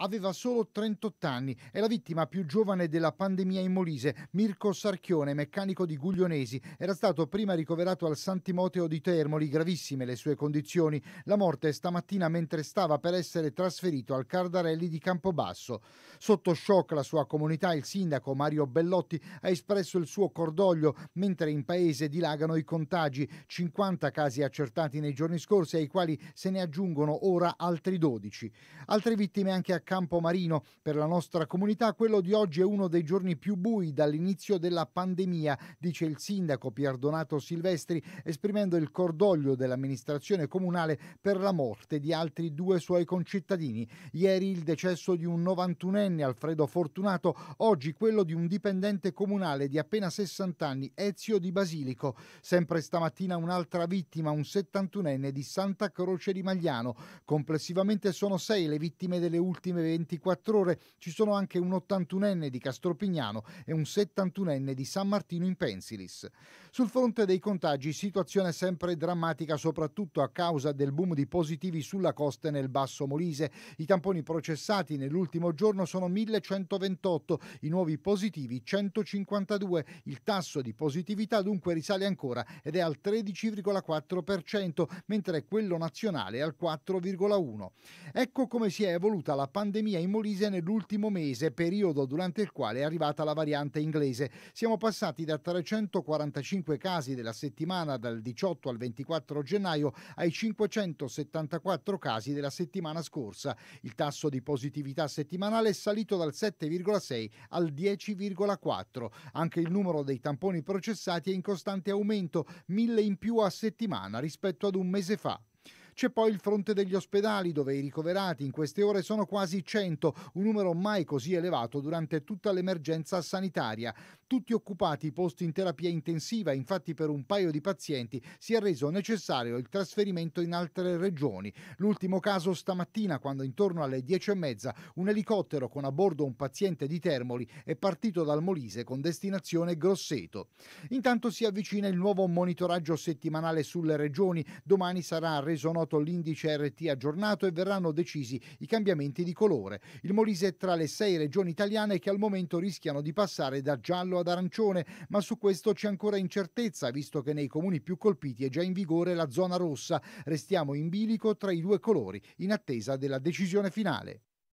Aveva solo 38 anni, è la vittima più giovane della pandemia in Molise. Mirko Sarchione, meccanico di Guglionesi, era stato prima ricoverato al San Timoteo di Termoli, gravissime le sue condizioni. La morte stamattina mentre stava per essere trasferito al Cardarelli di Campobasso. Sotto shock la sua comunità, il sindaco Mario Bellotti ha espresso il suo cordoglio mentre in paese dilagano i contagi, 50 casi accertati nei giorni scorsi ai quali se ne aggiungono ora altri 12. Altre vittime anche a Campo Marino. Per la nostra comunità quello di oggi è uno dei giorni più bui dall'inizio della pandemia, dice il sindaco Pierdonato Silvestri, esprimendo il cordoglio dell'amministrazione comunale per la morte di altri due suoi concittadini. Ieri il decesso di un 91enne Alfredo Fortunato, oggi quello di un dipendente comunale di appena 60 anni, Ezio di Basilico. Sempre stamattina un'altra vittima, un 71enne di Santa Croce di Magliano. Complessivamente sono sei le vittime delle ultime ultime 24 ore ci sono anche un 81enne di Castropignano e un 71enne di San Martino in Pensilis. Sul fronte dei contagi, situazione sempre drammatica, soprattutto a causa del boom di positivi sulla costa e nel basso Molise. I tamponi processati nell'ultimo giorno sono 1128, i nuovi positivi 152. Il tasso di positività dunque risale ancora ed è al 13,4%, mentre quello nazionale è al 4,1%. Ecco come si è evoluta la pandemia in Molise nell'ultimo mese, periodo durante il quale è arrivata la variante inglese. Siamo passati da 345 5 casi della settimana dal 18 al 24 gennaio ai 574 casi della settimana scorsa. Il tasso di positività settimanale è salito dal 7,6 al 10,4. Anche il numero dei tamponi processati è in costante aumento, 1000 in più a settimana rispetto ad un mese fa. C'è poi il fronte degli ospedali, dove i ricoverati in queste ore sono quasi 100, un numero mai così elevato durante tutta l'emergenza sanitaria. Tutti occupati i posti in terapia intensiva, infatti per un paio di pazienti si è reso necessario il trasferimento in altre regioni. L'ultimo caso stamattina, quando intorno alle 10.30 un elicottero con a bordo un paziente di Termoli è partito dal Molise con destinazione Grosseto. Intanto si avvicina il nuovo monitoraggio settimanale sulle regioni, domani sarà reso noto noto l'indice RT aggiornato e verranno decisi i cambiamenti di colore. Il Molise è tra le sei regioni italiane che al momento rischiano di passare da giallo ad arancione, ma su questo c'è ancora incertezza, visto che nei comuni più colpiti è già in vigore la zona rossa. Restiamo in bilico tra i due colori, in attesa della decisione finale.